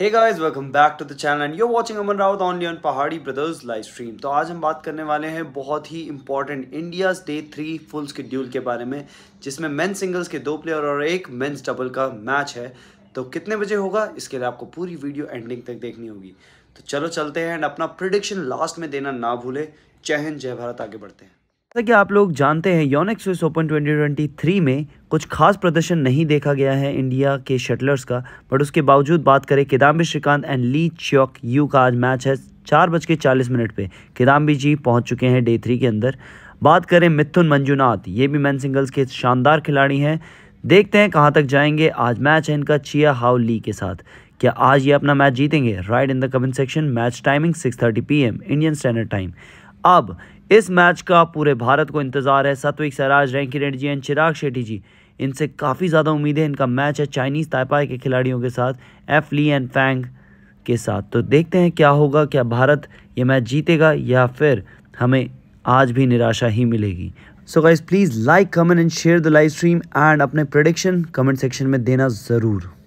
hey guys welcome back to the channel and you watching Aman Raut only on Pahadi brothers live stream तो आज हम बात करने वाले हैं बहुत ही important India's day three full schedule के बारे में जिसमें मेन सिंगल्स के दो प्लेयर और एक मेन्स डबल का मैच है तो कितने बजे होगा इसके लिए आपको पूरी वीडियो एंडिंग तक देखनी होगी तो चलो चलते हैं एंड अपना प्रिडिक्शन लास्ट में देना ना भूले जय जय भारत आगे बढ़ते हैं जैसा कि आप लोग जानते हैं योनिक स्विस ओपन 2023 में कुछ खास प्रदर्शन नहीं देखा गया है इंडिया के शटलर्स का बट उसके बावजूद बात करें Kidambi Srikanth and Lee Cheuk Yiu का आज मैच है चार बज के चालीस मिनट पर किदाम्बी जी पहुंच चुके हैं डे थ्री के अंदर बात करें मिथुन मंजुनाथ ये भी मैन सिंगल्स के शानदार खिलाड़ी हैं देखते हैं कहाँ तक जाएंगे आज मैच है इनका चिया हाउ ली के साथ क्या आज ये अपना मैच जीतेंगे write in the comment section match timing six thirty Indian standard time अब इस मैच का पूरे भारत को इंतजार है सत्विक सराज रैंकी रेड्डी जी एंड चिराग शेट्टी जी इनसे काफ़ी ज़्यादा उम्मीद है इनका मैच है चाइनीज़ ताइपाई के खिलाड़ियों के साथ एफ ली एंड फैंग के साथ तो देखते हैं क्या होगा क्या भारत ये मैच जीतेगा या फिर हमें आज भी निराशा ही मिलेगी so guys please like comment and share the live stream and अपने प्रोडिक्शन कमेंट सेक्शन में देना ज़रूर